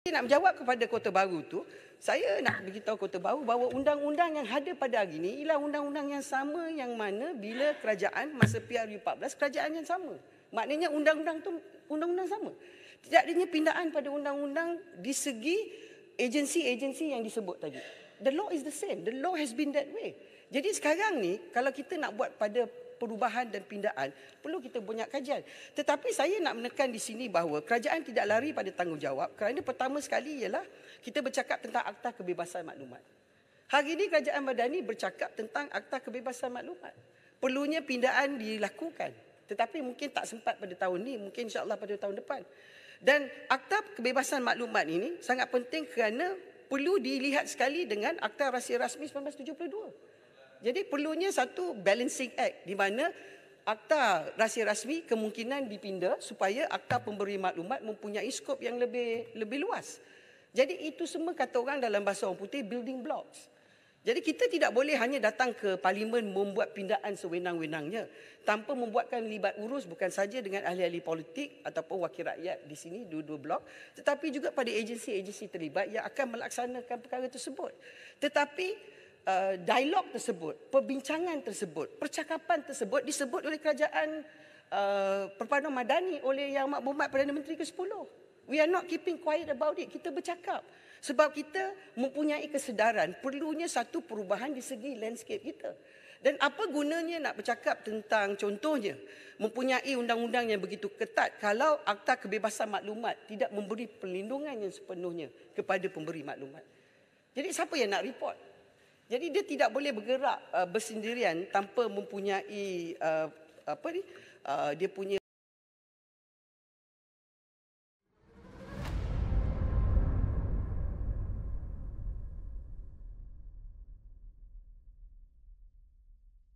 Saya nak menjawab kepada Kota Baru tu, saya nak beritahu Kota Baru bahawa undang-undang yang ada pada hari ini ialah undang-undang yang sama yang mana bila kerajaan masa PRU 14 kerajaan yang sama. Maknanya undang-undang tu undang-undang sama. Tidak adanya pindaan pada undang-undang di segi agensi-agensi yang disebut tadi. The law is the same. The law has been that way. Jadi sekarang ni kalau kita nak buat pada perubahan dan pindaan perlu kita banyak kajian. Tetapi saya nak menekan di sini bahawa kerajaan tidak lari pada tanggungjawab kerana pertama sekali ialah kita bercakap tentang akta kebebasan maklumat. Hari ini kerajaan Madani bercakap tentang akta kebebasan maklumat. Perlunya pindaan dilakukan. Tetapi mungkin tak sempat pada tahun ini, mungkin insyaAllah pada tahun depan. Dan akta kebebasan maklumat ini sangat penting kerana perlu dilihat sekali dengan akta rahsia rasmi 1972. Jadi perlunya satu balancing act di mana akta rahsia rasmi kemungkinan dipinda supaya akta pemberi maklumat mempunyai skop yang lebih lebih luas. Jadi itu semua kata orang dalam bahasa orang putih building blocks. Jadi kita tidak boleh hanya datang ke parlimen membuat pindaan sewenang-wenangnya tanpa membuatkan libat urus bukan saja dengan ahli-ahli politik ataupun wakil rakyat di sini dua-dua blok tetapi juga pada agensi-agensi terlibat yang akan melaksanakan perkara tersebut. Tetapi Uh, dialog tersebut, perbincangan tersebut, percakapan tersebut disebut oleh kerajaan uh, perpaduan madani oleh Yang Makmumat Perdana Menteri ke-10. We are not keeping quiet about it. Kita bercakap. Sebab kita mempunyai kesedaran perlunya satu perubahan di segi landscape kita. Dan apa gunanya nak bercakap tentang contohnya mempunyai undang-undang yang begitu ketat kalau Akta Kebebasan Maklumat tidak memberi perlindungan yang sepenuhnya kepada pemberi maklumat. Jadi siapa yang nak report? Jadi dia tidak boleh bergerak uh, bersendirian tanpa mempunyai uh, apa ni uh, dia punya